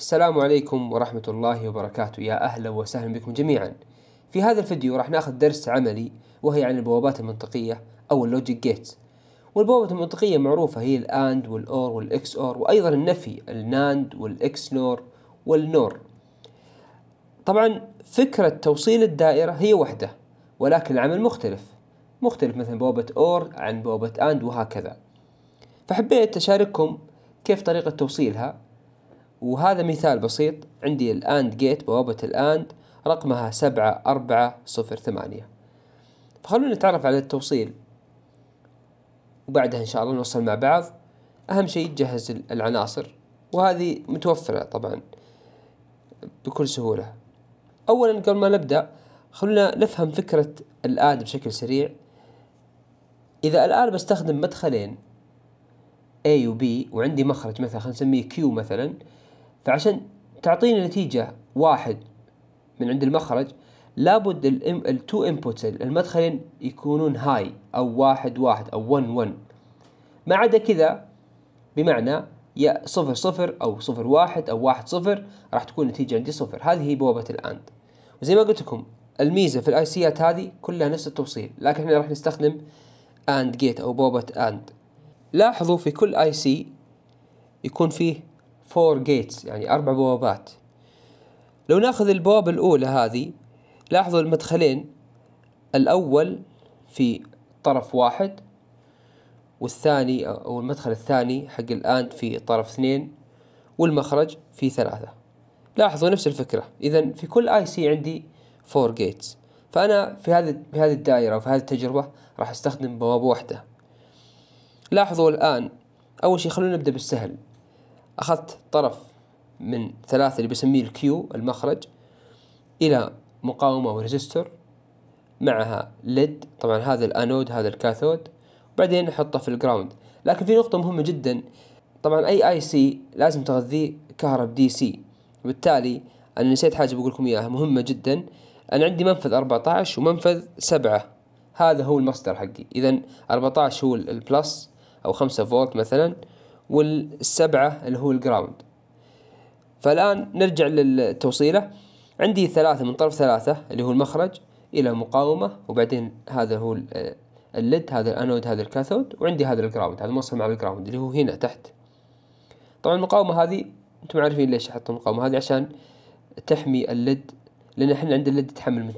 السلام عليكم ورحمة الله وبركاته يا أهلا وسهلا بكم جميعا في هذا الفيديو راح ناخذ درس عملي وهي عن البوابات المنطقية أو اللوجيك جيتس والبوابة المنطقية معروفة هي الأند والأور والإكس أور وأيضا النفي الناند والإكس نور والنور طبعا فكرة توصيل الدائرة هي وحدة ولكن العمل مختلف مختلف مثلا بوابة أور عن بوابة أند وهكذا فحبيت أشارككم كيف طريقة توصيلها وهذا مثال بسيط عندي الآند جيت بوابة الآند رقمها سبعة أربعة صفر ثمانية فخلونا نتعرف على التوصيل وبعدها إن شاء الله نوصل مع بعض أهم شيء تجهز العناصر وهذه متوفرة طبعا بكل سهولة أولا قبل ما نبدأ خلونا نفهم فكرة الآن بشكل سريع إذا الآن بستخدم مدخلين A و B وعندي مخرج مثلا خلينا نسميه Q مثلا فعشان تعطيني نتيجة واحد من عند المخرج لابد التو انبوتس المدخلين يكونون هاي او واحد واحد او 1 1 ما عدا كذا بمعنى يا صفر صفر او صفر واحد او واحد صفر راح تكون النتيجة عندي صفر هذه هي بوابة الاند وزي ما قلت لكم الميزة في الاي سيات هذه كلها نفس التوصيل لكن احنا راح نستخدم اند جيت او بوابة اند لاحظوا في كل اي سي يكون فيه فور جيتس يعني أربع بوابات لو ناخذ البوابة الأولى هذه لاحظوا المدخلين الأول في طرف واحد والثاني أو المدخل الثاني حق الآن في طرف اثنين والمخرج في ثلاثة لاحظوا نفس الفكرة إذا في كل آي سي عندي فور جيتس فأنا في هذه في هذه الدائرة وفي هذه التجربة راح أستخدم بوابة واحدة لاحظوا الآن أول شيء خلونا نبدأ بالسهل أخذت طرف من ثلاثة اللي بسميه الكيو المخرج إلى مقاومة وريزستور معها ليد طبعا هذا الانود هذا الكاثود وبعدين نحطه في الجراوند لكن في نقطة مهمة جدا طبعا اي اي سي لازم تغذيه كهرب دي سي وبالتالي انا نسيت حاجة بقول لكم اياها مهمة جدا انا عندي منفذ 14 ومنفذ 7 هذا هو المصدر حقي اذا 14 هو البلس او 5 فولت مثلا والسبعة اللي هو الجراوند فالآن نرجع للتوصيلة عندي ثلاثة من طرف ثلاثة اللي هو المخرج إلى مقاومة وبعدين هذا هو الليد هذا الأنود هذا الكاثود وعندي هذا الجراوند هذا موصل مع الجراوند اللي هو هنا تحت طبعا المقاومة هذه أنتم عارفين ليش أحط المقاومة هذه عشان تحمي الليد لأن إحنا عندنا الليد تحمل من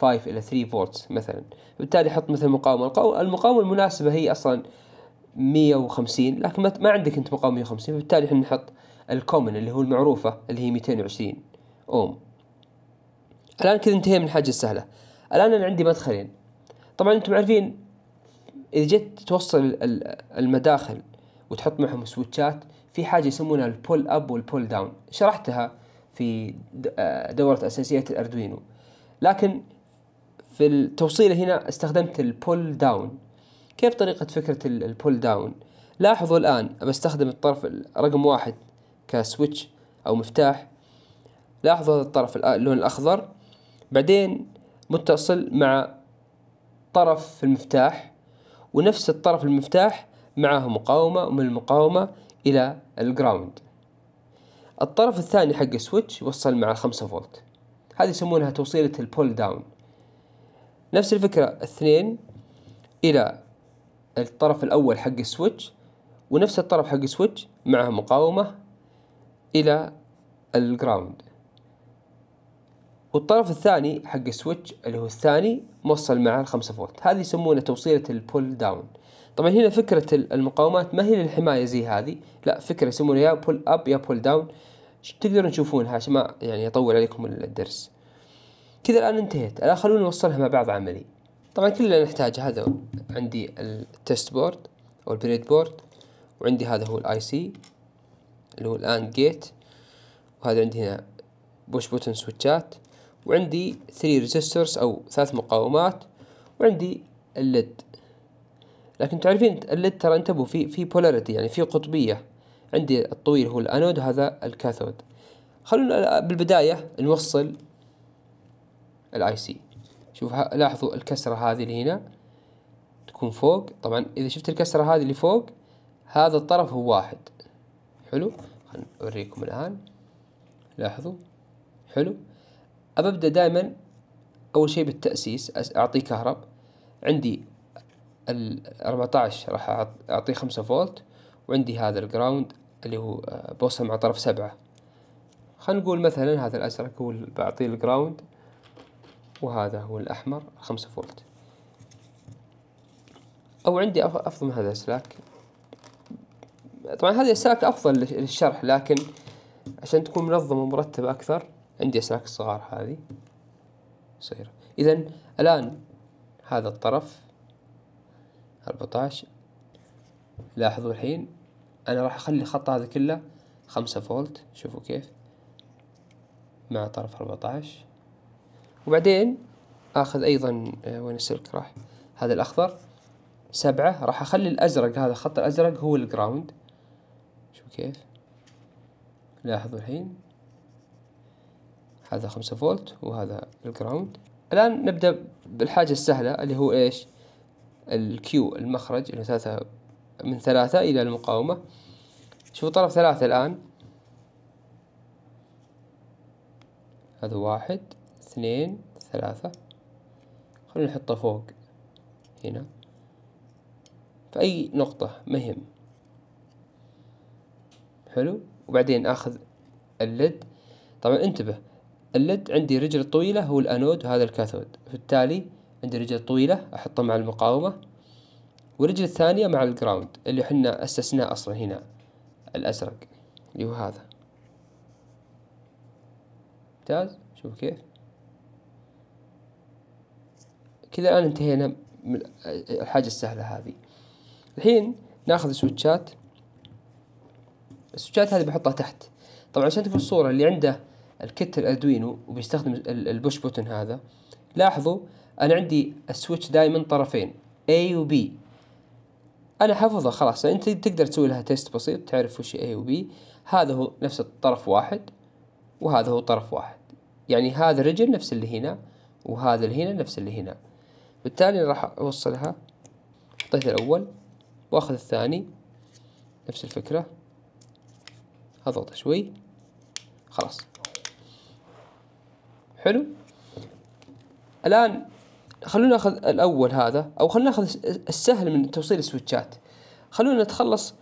2.5 إلى 3 فولتس مثلا بالتالي حط مثل مقاومة المقاومة المناسبة هي أصلا 150 لكن ما عندك انت مقاومه 150 فبالتالي احنا نحط الكومن اللي هو المعروفه اللي هي 220 اوم الان كذا انتهينا من الحاجه السهله الان انا عندي مدخلين طبعا انتم عارفين اذا جيت توصل المداخل وتحط معهم سويتشات في حاجه يسمونها البول اب والبول داون شرحتها في آه، دوره اساسيات الاردوينو لكن في التوصيله هنا استخدمت البول داون كيف طريقة فكرة البول داون لاحظوا الآن بستخدم الطرف رقم واحد كسويتش أو مفتاح لاحظوا هذا الطرف اللون الأخضر بعدين متصل مع طرف المفتاح ونفس الطرف المفتاح معه مقاومة ومن المقاومة إلى الجراوند الطرف الثاني حق السويتش وصل مع 5 فولت هذه يسمونها توصيلة البول داون نفس الفكرة اثنين إلى الطرف الأول حق السويتش ونفس الطرف حق السويتش معه مقاومة إلى الجراوند والطرف الثاني حق السويتش اللي هو الثاني موصل مع الخمسة فولت هذه يسمونها توصيلة البول داون طبعا هنا فكرة المقاومات ما هي للحماية زي هذه لا فكرة يسمونها يا بول أب يا بول داون تقدرون تشوفونها عشان ما يعني يطول عليكم الدرس كذا الآن انتهيت الآن خلونا نوصلها مع بعض عملي طبعا كل اللي نحتاج هذا عندي التست بورد او البريد بورد وعندي هذا هو الاي سي اللي هو الان جيت وهذا عندي هنا بوش بوتن سويتشات وعندي ثري ريزيستورز او ثلاث مقاومات وعندي الليد لكن تعرفين الليد ترى انتبهوا في في بولاريتي يعني في قطبيه عندي الطويل هو الانود وهذا الكاثود خلونا بالبدايه نوصل الاي سي شوف لاحظوا الكسرة هذه اللي هنا تكون فوق طبعا إذا شفت الكسرة هذه اللي فوق هذا الطرف هو واحد حلو أوريكم الآن لاحظوا حلو أبدأ دائما أول شيء بالتأسيس أعطيه كهرب عندي ال 14 راح أعطيه خمسة فولت وعندي هذا الجراوند اللي هو آه، بوصل مع طرف سبعة خلنا نقول مثلا هذا الأزرق هو بعطيه الجراوند وهذا هو الأحمر خمسة فولت أو عندي أفضل من هذا السلاك طبعا هذه السلاك أفضل للشرح لكن عشان تكون منظمة ومرتبة أكثر عندي أسلاك الصغار هذه صغيرة إذا الآن هذا الطرف 14 لاحظوا الحين أنا راح أخلي الخط هذا كله خمسة فولت شوفوا كيف مع طرف 14 وبعدين اخذ ايضا آه، وين السلك راح هذا الاخضر سبعة راح اخلي الازرق هذا الخط الازرق هو الجراوند شوف كيف لاحظوا الحين هذا خمسة فولت وهذا الجراوند الان نبدأ بالحاجة السهلة اللي هو ايش الكيو المخرج اللي ثلاثة من ثلاثة الى المقاومة شوفوا طرف ثلاثة الان هذا واحد اثنين ثلاثة خلينا نحطه فوق هنا في أي نقطة مهم حلو وبعدين آخذ اللد طبعا انتبه اللد عندي رجل طويلة هو الأنود وهذا الكاثود فبالتالي عندي رجل طويلة أحطها مع المقاومة والرجل الثانية مع الجراوند اللي حنا أسسناه أصلا هنا الأزرق اللي هو هذا ممتاز شوف كيف كذا الآن انتهينا من الحاجة السهلة هذه الحين ناخذ السويتشات السويتشات هذه بحطها تحت طبعا عشان تكون الصورة اللي عنده الكت الاردوينو وبيستخدم البوش بوتن هذا لاحظوا انا عندي السويتش دائما طرفين A و B انا حافظها خلاص انت تقدر تسوي لها تيست بسيط تعرف وش A و B هذا هو نفس الطرف واحد وهذا هو طرف واحد يعني هذا الرجل نفس اللي هنا وهذا اللي هنا نفس اللي هنا بالتالي راح أوصلها حطيت الأول وأخذ الثاني نفس الفكرة أضغط شوي خلاص حلو الآن خلونا ناخذ الأول هذا أو خلونا ناخذ السهل من توصيل السويتشات خلونا نتخلص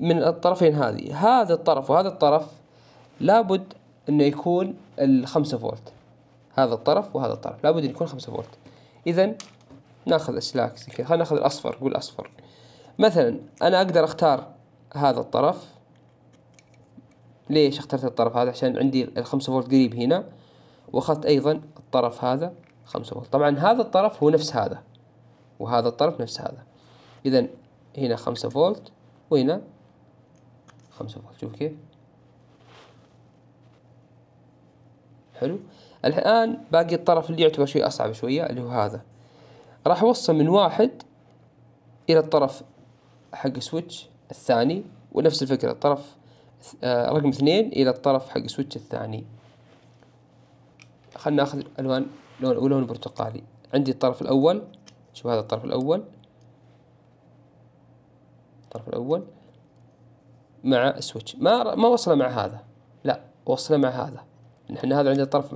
من الطرفين هذه هذا الطرف وهذا الطرف لابد أنه يكون الخمسة فولت هذا الطرف وهذا الطرف لابد أن يكون خمسة فولت إذا ناخذ كذا خلينا ناخذ الأصفر قول أصفر مثلا أنا أقدر أختار هذا الطرف ليش اخترت الطرف هذا عشان عندي الخمسة فولت قريب هنا واخذت أيضا الطرف هذا خمسة فولت طبعا هذا الطرف هو نفس هذا وهذا الطرف نفس هذا إذا هنا خمسة فولت وهنا خمسة فولت شوف كيف حلو الآن باقي الطرف اللي يعتبر شيء أصعب شوية اللي هو هذا راح أوصل من واحد إلى الطرف حق سويتش الثاني ونفس الفكرة الطرف آه، رقم اثنين إلى الطرف حق سويتش الثاني خلنا ناخذ ألوان لون ولون برتقالي عندي الطرف الأول شوف هذا الطرف الأول الطرف الأول مع السويتش ما ما وصله مع هذا لا وصله مع هذا نحن هذا عندنا طرف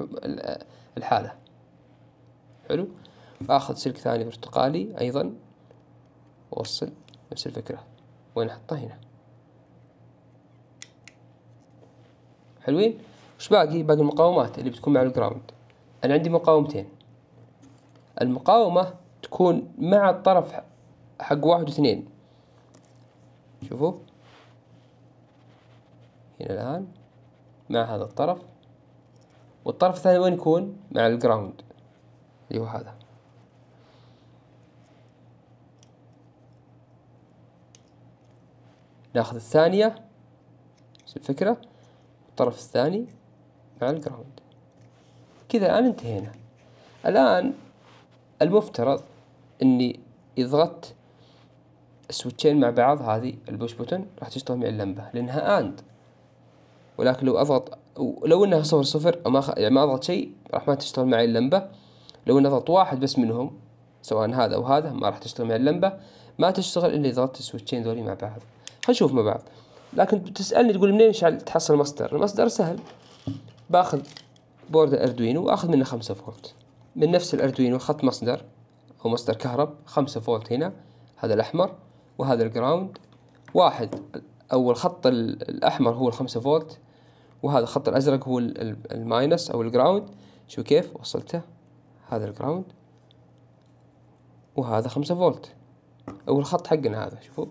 الحالة حلو آخذ سلك ثاني برتقالي أيضا وأوصل نفس الفكرة وين أحطه هنا حلوين وش باقي باقي المقاومات اللي بتكون مع الجراوند أنا عندي مقاومتين المقاومة تكون مع الطرف حق واحد واثنين شوفوا هنا الآن مع هذا الطرف والطرف الثاني وين يكون مع الجراوند اللي أيوة، هو هذا ناخذ الثانية نفس الفكرة الطرف الثاني مع الجراوند كذا الآن انتهينا الآن المفترض اني إذا ضغطت السويتشين مع بعض هذه البوش بوتن راح تشتغل مع اللمبة لأنها آند ولكن لو أضغط ولو انها صفر صفر ما خ... يعني ما اضغط شيء راح ما تشتغل معي اللمبه لو اني اضغط واحد بس منهم سواء هذا او هذا ما راح تشتغل معي اللمبه ما تشتغل الا اذا ضغطت السويتشين ذولي مع بعض خلينا نشوف مع بعض لكن بتسالني تقول منين شعل تحصل مصدر المصدر سهل باخذ بورد الاردوينو واخذ منه 5 فولت من نفس الاردوينو خط مصدر او مصدر كهرب 5 فولت هنا هذا الاحمر وهذا الجراوند واحد او الخط الاحمر هو 5 فولت وهذا الخط الازرق هو الماينس او الجراوند شو كيف وصلته هذا الجراوند وهذا خمسة فولت او الخط حقنا هذا شوفوا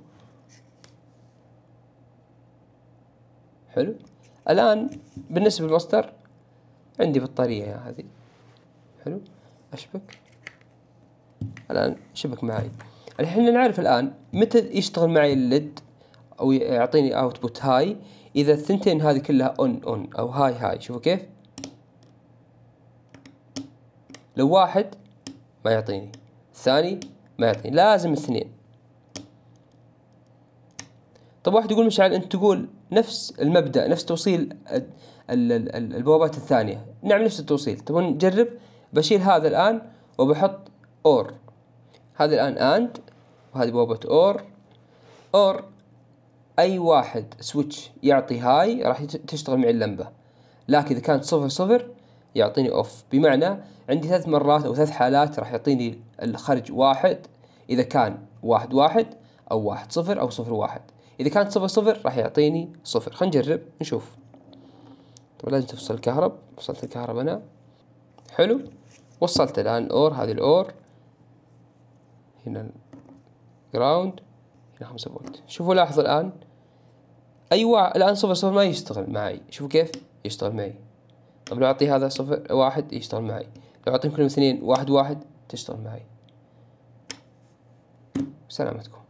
حلو الان بالنسبة للمصدر عندي بطارية هذه حلو اشبك الان شبك معي الحين نعرف الان متى يشتغل معي الليد او يعطيني اوتبوت هاي اذا الثنتين هذه كلها اون اون او هاي هاي شوفوا كيف لو واحد ما يعطيني الثاني ما يعطيني لازم اثنين طب واحد يقول مشعل انت تقول نفس المبدا نفس توصيل البوابات الثانيه نعم نفس التوصيل تبون طيب، نجرب بشيل هذا الان وبحط اور هذا الان اند وهذه بوابه اور اور اي واحد سويتش يعطي هاي راح تشتغل معي اللمبه لكن اذا كانت صفر صفر يعطيني اوف بمعنى عندي ثلاث مرات او ثلاث حالات راح يعطيني الخرج واحد اذا كان واحد واحد او واحد صفر او صفر واحد اذا كانت صفر صفر راح يعطيني صفر خلينا نجرب نشوف طبعا لازم تفصل الكهرب وصلت الكهرب انا حلو وصلت الان اور هذه الاور هنا جراوند هنا خمسة فولت شوفوا لاحظوا الان ايوه الان صفر صفر ما يشتغل معي شوفوا كيف يشتغل معي طب لو اعطيه هذا صفر واحد يشتغل معي لو اعطيهم كلهم اثنين واحد واحد تشتغل معي سلامتكم